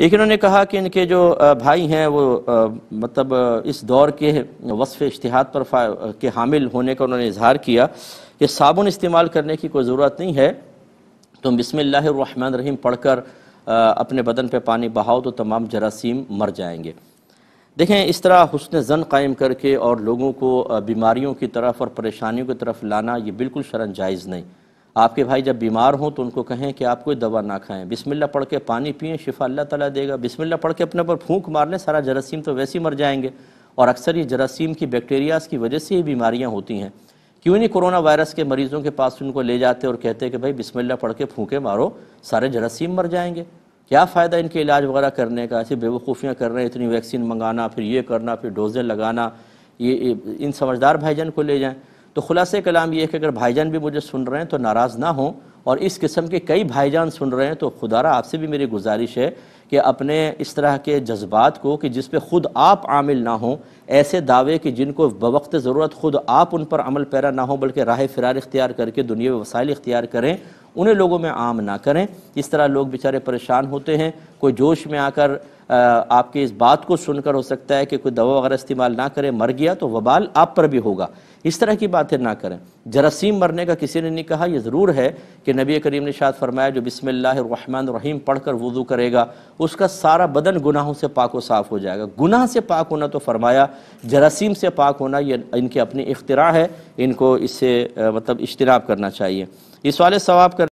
एक इन्होंने कहा कि इनके जो भाई हैं वो मतलब इस दौर के वसफ़ इश्तहाद पर के हामिल होने का उन्होंने इजहार किया कि साबुन इस्तेमाल करने की कोई ज़रूरत नहीं है तुम तो बसमिल्लर रहीम पढ़ कर अपने बदन पर पानी बहाओ तो तमाम जरासीम मर जाएंगे देखें इस तरह हुसन जन कायम करके और लोगों को बीमारियों की तरफ और परेशानियों की तरफ लाना ये बिल्कुल शरण जायज़ नहीं आपके भाई जब बीमार हों तो उनको कहें कि आप कोई दवा ना खाएं बिस्मिल्लाह पढ़ के पानी पिए शिफा अल्लाह ताला देगा बिस्मिल्लाह पढ़ के अपने पर फूंक मारने सारा जरासीम तो वैसे ही मर जाएंगे और अक्सर ये जरासीम की बैक्टीरियाज की वजह से ये बीमारियाँ होती हैं क्यों नहीं कोरोना वायरस के मरीजों के पास उनको ले जाते और कहते कि भाई बिस्मिल्लाह पढ़ के फूके मारो सारे जरासीम मर जाएंगे क्या फ़ायदा इनके इलाज वगैरह करने का ऐसी बेवकूफ़ियाँ कर रहे हैं इतनी वैक्सीन मंगाना फिर ये करना फिर डोजें लगाना ये इन समझदार भाईजन को ले जाएं तो खुलास कलाम ये है कि अगर भाईजान भी मुझे सुन रहे हैं तो नाराज़ ना हों और इस किस्म के कई भाईजान सुन रहे हैं तो खुदारा आपसे भी मेरी गुजारिश है कि अपने इस तरह के जज्बात को कि जिस पे ख़ुद आप आमिल ना हों ऐसे दावे कि जिनको बवक्त ज़रूरत ख़ुद आप उन पर अमल पैरा ना हो बल्कि राह फ़िरार इख्तियार करके दुनिया वसाइल इख्तियार करें उन्हें लोगों में आम ना करें इस तरह लोग बेचारे परेशान होते हैं कोई जोश में आकर आपके इस बात को सुनकर हो सकता है कि कोई दवा वगैरह इस्तेमाल ना करें मर गया तो वबाल आप पर भी होगा इस तरह की बातें ना करें जरासीम मरने का किसी ने नहीं कहा यह ज़रूर है कि नबी करीम ने शायद फरमाया जो बिसमिल्लामान रहीम पढ़ कर वज़ू करेगा उसका सारा बदन गुनाहों से पाक व साफ़ हो जाएगा गुनाह से पाक होना तो फरमाया जरासीम से पाक होना ये इनके अपनी इख्तरा है इनको इससे मतलब इज्तराब करना चाहिए इस वाले सवाब कर